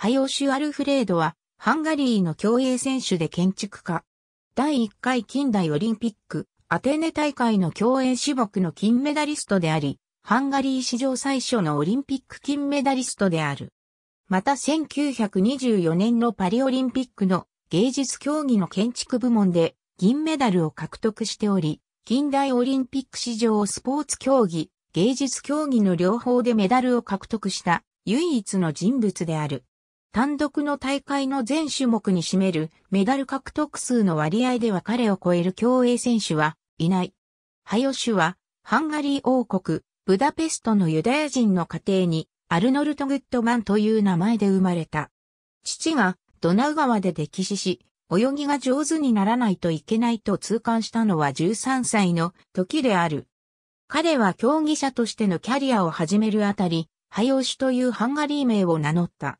ハヨシュ・アルフレードは、ハンガリーの競泳選手で建築家。第1回近代オリンピック、アテネ大会の競泳種目の金メダリストであり、ハンガリー史上最初のオリンピック金メダリストである。また1924年のパリオリンピックの芸術競技の建築部門で銀メダルを獲得しており、近代オリンピック史上スポーツ競技、芸術競技の両方でメダルを獲得した唯一の人物である。単独の大会の全種目に占めるメダル獲得数の割合では彼を超える競泳選手はいない。ハヨシュは、ハンガリー王国、ブダペストのユダヤ人の家庭に、アルノルト・グッドマンという名前で生まれた。父がドナウ川で溺死し、泳ぎが上手にならないといけないと痛感したのは13歳の時である。彼は競技者としてのキャリアを始めるあたり、ハヨシュというハンガリー名を名乗った。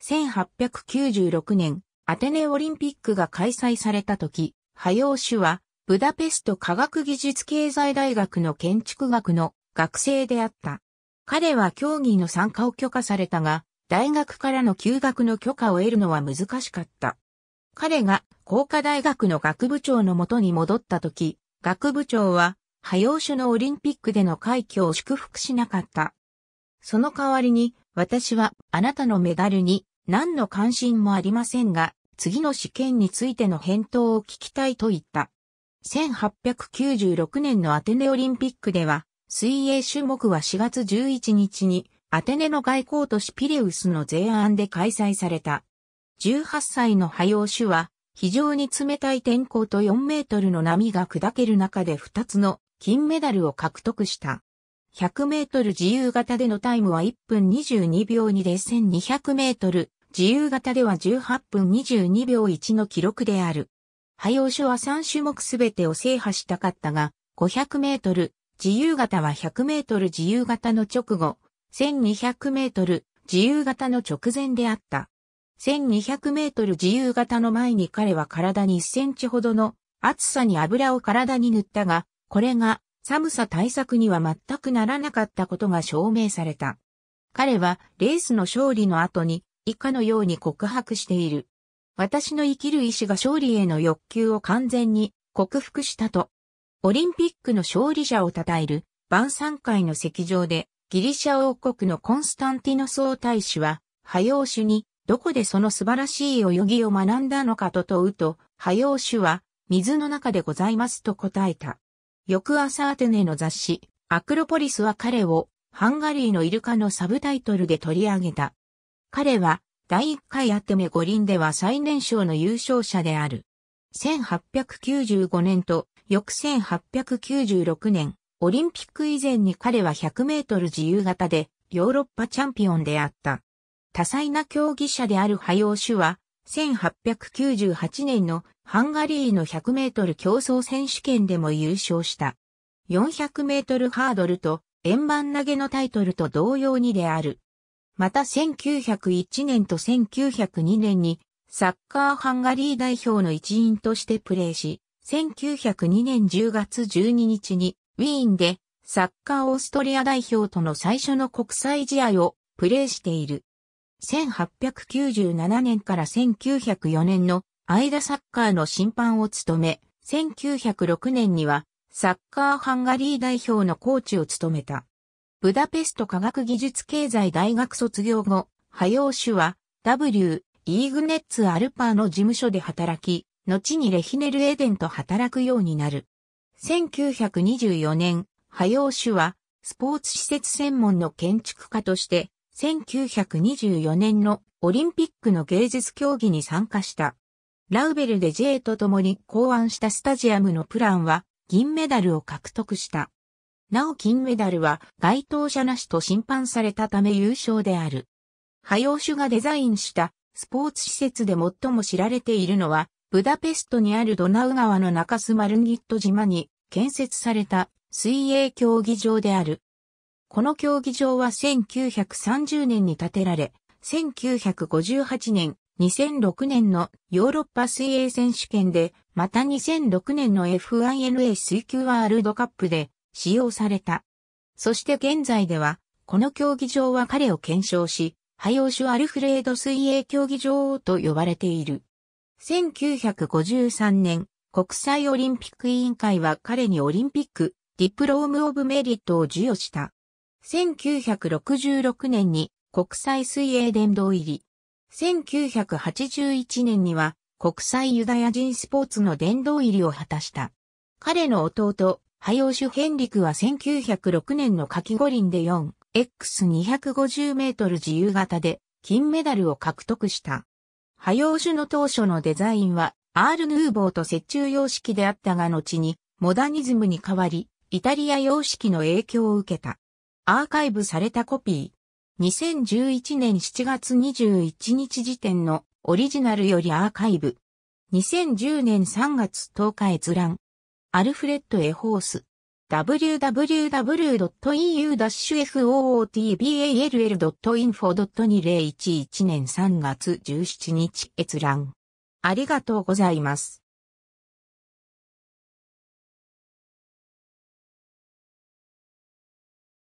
1896年、アテネオリンピックが開催された時、ハヨーュは、ブダペスト科学技術経済大学の建築学の学生であった。彼は競技の参加を許可されたが、大学からの休学の許可を得るのは難しかった。彼が工科大学の学部長のもとに戻った時、学部長は、ハヨー種のオリンピックでの快挙を祝福しなかった。その代わりに、私はあなたのメダルに何の関心もありませんが、次の試験についての返答を聞きたいと言った。1896年のアテネオリンピックでは、水泳種目は4月11日に、アテネの外交都市ピレウスの前案で開催された。18歳のハヨウ種は、非常に冷たい天候と4メートルの波が砕ける中で2つの金メダルを獲得した。100メートル自由形でのタイムは1分22秒2で1200メートル自由形では18分22秒1の記録である。早押しは3種目すべてを制覇したかったが、500メートル、自由形は100メートル自由形の直後、1200メートル、自由形の直前であった。1200メートル自由形の前に彼は体に1センチほどの暑さに油を体に塗ったが、これが寒さ対策には全くならなかったことが証明された。彼はレースの勝利の後に以下のように告白している。私の生きる意志が勝利への欲求を完全に克服したと。オリンピックの勝利者を称える晩餐会の席上でギリシャ王国のコンスタンティノス大使は、ハヨーシュにどこでその素晴らしい泳ぎを学んだのかと問うと、ハヨーシュは水の中でございますと答えた。翌朝アテネの雑誌、アクロポリスは彼を、ハンガリーのイルカのサブタイトルで取り上げた。彼は、第1回アテネ五輪では最年少の優勝者である。1895年と、翌1896年、オリンピック以前に彼は100メートル自由形で、ヨーロッパチャンピオンであった。多彩な競技者である波ヨーは、1898年のハンガリーの100メートル競争選手権でも優勝した。400メートルハードルと円盤投げのタイトルと同様にである。また1901年と1902年にサッカーハンガリー代表の一員としてプレーし、1902年10月12日にウィーンでサッカーオーストリア代表との最初の国際試合をプレーしている。1897年から1904年の間サッカーの審判を務め、1906年にはサッカーハンガリー代表のコーチを務めた。ブダペスト科学技術経済大学卒業後、ハヨーシュは W. イーグネッツ・アルパーの事務所で働き、後にレヒネル・エデンと働くようになる。1924年、ハヨーシュはスポーツ施設専門の建築家として1924年のオリンピックの芸術競技に参加した。ラウベルで J と共に考案したスタジアムのプランは銀メダルを獲得した。なお金メダルは該当者なしと審判されたため優勝である。ハヨーシュがデザインしたスポーツ施設で最も知られているのは、ブダペストにあるドナウ川の中スマルンギット島に建設された水泳競技場である。この競技場は1930年に建てられ、1958年、2006年のヨーロッパ水泳選手権で、また2006年の FINA 水球ワールドカップで使用された。そして現在では、この競技場は彼を検証し、ハヨーシュ・アルフレード水泳競技場と呼ばれている。1953年、国際オリンピック委員会は彼にオリンピック、ディプローム・オブ・メリットを授与した。1966年に国際水泳殿堂入り。1981年には国際ユダヤ人スポーツの殿堂入りを果たした。彼の弟、ハヨーシュ・ヘンリクは1906年の夏季五輪で 4X250 メートル自由形で金メダルを獲得した。ハヨーシュの当初のデザインはアール・ヌーボーと折衷様式であったが後にモダニズムに変わり、イタリア様式の影響を受けた。アーカイブされたコピー。2011年7月21日時点のオリジナルよりアーカイブ。2010年3月10日閲覧。アルフレッド・エホース。www.eu-football.info.2011 年3月17日閲覧。ありがとうございます。